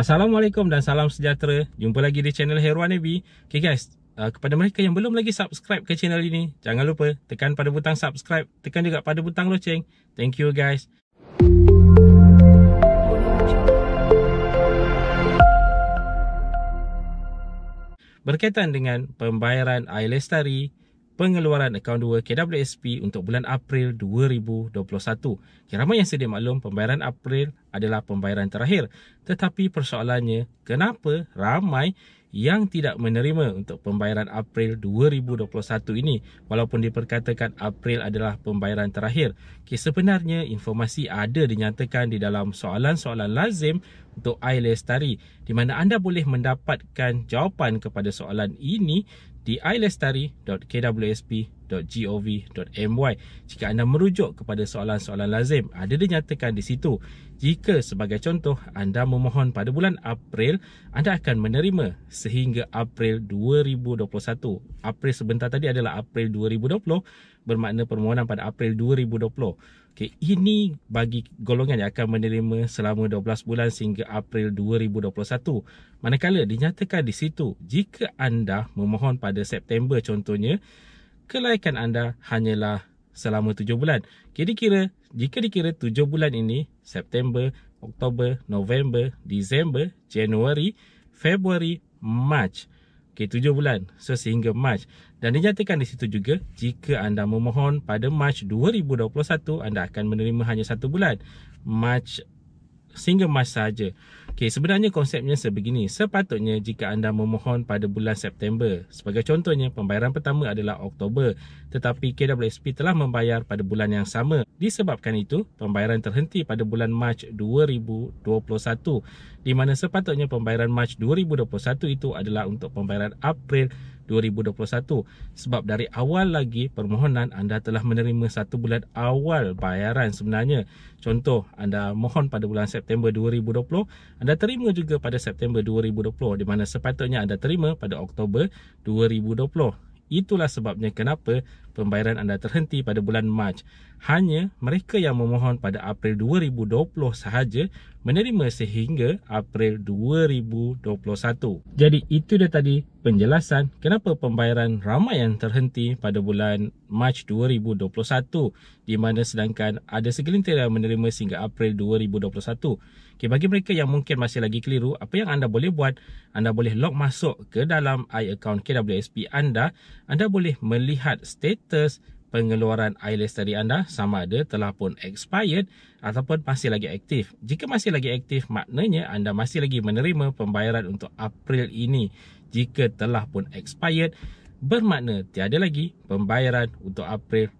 Assalamualaikum dan salam sejahtera. Jumpa lagi di channel Heruan Navy. Okay guys, ah, kepada mereka yang belum lagi subscribe ke channel ini, jangan lupa tekan pada butang subscribe, tekan juga pada butang loceng. Thank you guys. Berkaitan dengan pembayaran air lestari, pengeluaran akaun 2 KWSP untuk bulan April 2021. Kira ramai yang sedia maklum pembayaran April adalah pembayaran terakhir. Tetapi persoalannya kenapa ramai yang tidak menerima untuk pembayaran April 2021 ini walaupun diperkatakan April adalah pembayaran terakhir. Okay, sebenarnya informasi ada dinyatakan di dalam soalan-soalan lazim untuk Ailestari e di mana anda boleh mendapatkan jawapan kepada soalan ini di ilestari.kwsp.gov.my jika anda merujuk kepada soalan-soalan lazim ada dinyatakan di situ jika sebagai contoh anda memohon pada bulan April anda akan menerima sehingga April 2021 April sebentar tadi adalah April 2020 bermakna permohonan pada April 2020. Okay, ini bagi golongan yang akan menerima selama 12 bulan sehingga April 2021. Manakala dinyatakan di situ, jika anda memohon pada September contohnya, kelayakan anda hanyalah selama 7 bulan. kira kira, jika dikira 7 bulan ini, September, Oktober, November, Disember, Januari, Februari, March, Okey 7 bulan so sehingga Mac dan dinyatakan di situ juga jika anda memohon pada Mac 2021 anda akan menerima hanya satu bulan Mac sehingga Mac saja. Okay, sebenarnya konsepnya sebegini. Sepatutnya jika anda memohon pada bulan September. Sebagai contohnya, pembayaran pertama adalah Oktober. Tetapi KWSP telah membayar pada bulan yang sama. Disebabkan itu, pembayaran terhenti pada bulan Mac 2021. Di mana sepatutnya pembayaran Mac 2021 itu adalah untuk pembayaran April 2021 sebab dari awal lagi permohonan anda telah menerima satu bulan awal bayaran sebenarnya. Contoh anda mohon pada bulan September 2020, anda terima juga pada September 2020 di mana sepatutnya anda terima pada Oktober 2020. Itulah sebabnya kenapa pembayaran anda terhenti pada bulan Mac. Hanya mereka yang memohon pada April 2020 sahaja menerima sehingga April 2021. Jadi itu dah tadi penjelasan kenapa pembayaran ramai yang terhenti pada bulan Mac 2021 di mana sedangkan ada segelintir yang menerima sehingga April 2021. Okay, bagi mereka yang mungkin masih lagi keliru, apa yang anda boleh buat, anda boleh log masuk ke dalam iAccount KWSP anda. Anda boleh melihat status status pengeluaran air lestari anda sama ada telah pun expired ataupun masih lagi aktif. Jika masih lagi aktif, maknanya anda masih lagi menerima pembayaran untuk April ini. Jika telah pun expired, bermakna tiada lagi pembayaran untuk April 2022.